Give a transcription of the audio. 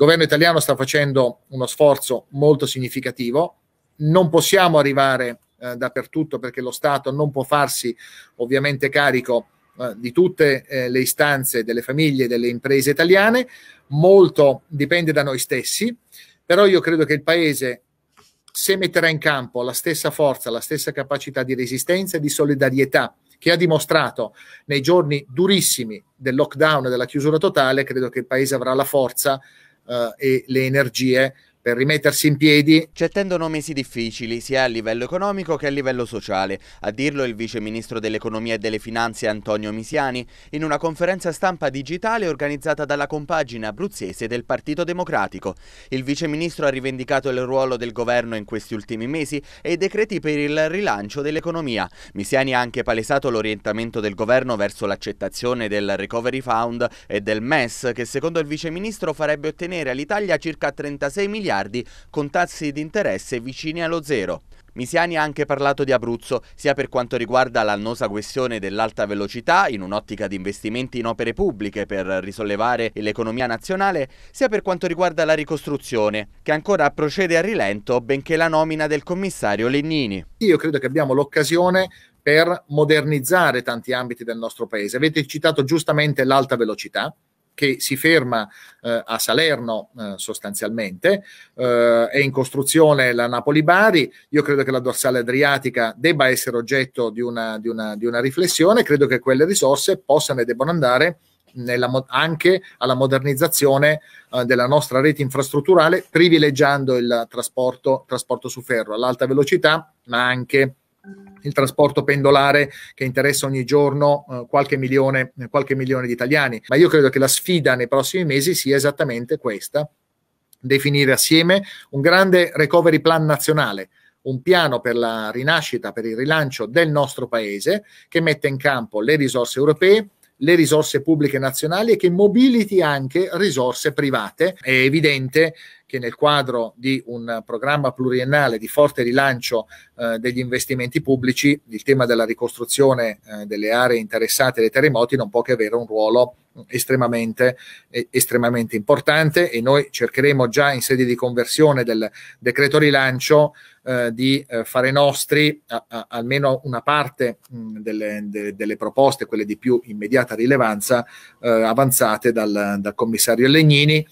Il governo italiano sta facendo uno sforzo molto significativo, non possiamo arrivare eh, dappertutto perché lo Stato non può farsi ovviamente carico eh, di tutte eh, le istanze delle famiglie e delle imprese italiane, molto dipende da noi stessi, però io credo che il Paese se metterà in campo la stessa forza, la stessa capacità di resistenza e di solidarietà che ha dimostrato nei giorni durissimi del lockdown e della chiusura totale, credo che il Paese avrà la forza eh, e le energie per rimettersi in piedi. Ci attendono mesi difficili, sia a livello economico che a livello sociale. A dirlo il vice ministro dell'economia e delle finanze Antonio Misiani in una conferenza stampa digitale organizzata dalla compagine abruzzese del Partito Democratico. Il vice ministro ha rivendicato il ruolo del governo in questi ultimi mesi e i decreti per il rilancio dell'economia. Misiani ha anche palesato l'orientamento del governo verso l'accettazione del Recovery Fund e del MES che secondo il vice ministro farebbe ottenere all'Italia circa 36 miliardi miliardi con tassi di interesse vicini allo zero. Misiani ha anche parlato di Abruzzo, sia per quanto riguarda l'annosa questione dell'alta velocità in un'ottica di investimenti in opere pubbliche per risollevare l'economia nazionale, sia per quanto riguarda la ricostruzione, che ancora procede a rilento benché la nomina del commissario Lennini. Io credo che abbiamo l'occasione per modernizzare tanti ambiti del nostro paese. Avete citato giustamente l'alta velocità, che si ferma eh, a Salerno eh, sostanzialmente, eh, è in costruzione la Napoli-Bari, io credo che la dorsale adriatica debba essere oggetto di una, di una, di una riflessione, credo che quelle risorse possano e debbano andare nella, anche alla modernizzazione eh, della nostra rete infrastrutturale, privilegiando il trasporto, trasporto su ferro all'alta velocità, ma anche il trasporto pendolare che interessa ogni giorno eh, qualche, milione, eh, qualche milione di italiani. Ma io credo che la sfida nei prossimi mesi sia esattamente questa, definire assieme un grande recovery plan nazionale, un piano per la rinascita, per il rilancio del nostro paese che mette in campo le risorse europee, le risorse pubbliche nazionali e che mobiliti anche risorse private. È evidente che nel quadro di un programma pluriennale di forte rilancio eh, degli investimenti pubblici, il tema della ricostruzione eh, delle aree interessate dai terremoti non può che avere un ruolo mm, estremamente, eh, estremamente importante e noi cercheremo già in sede di conversione del decreto rilancio eh, di eh, fare nostri a, a, almeno una parte mh, mm, delle, de, delle, proposte, quelle di più immediata rilevanza, eh, avanzate dal, dal commissario Legnini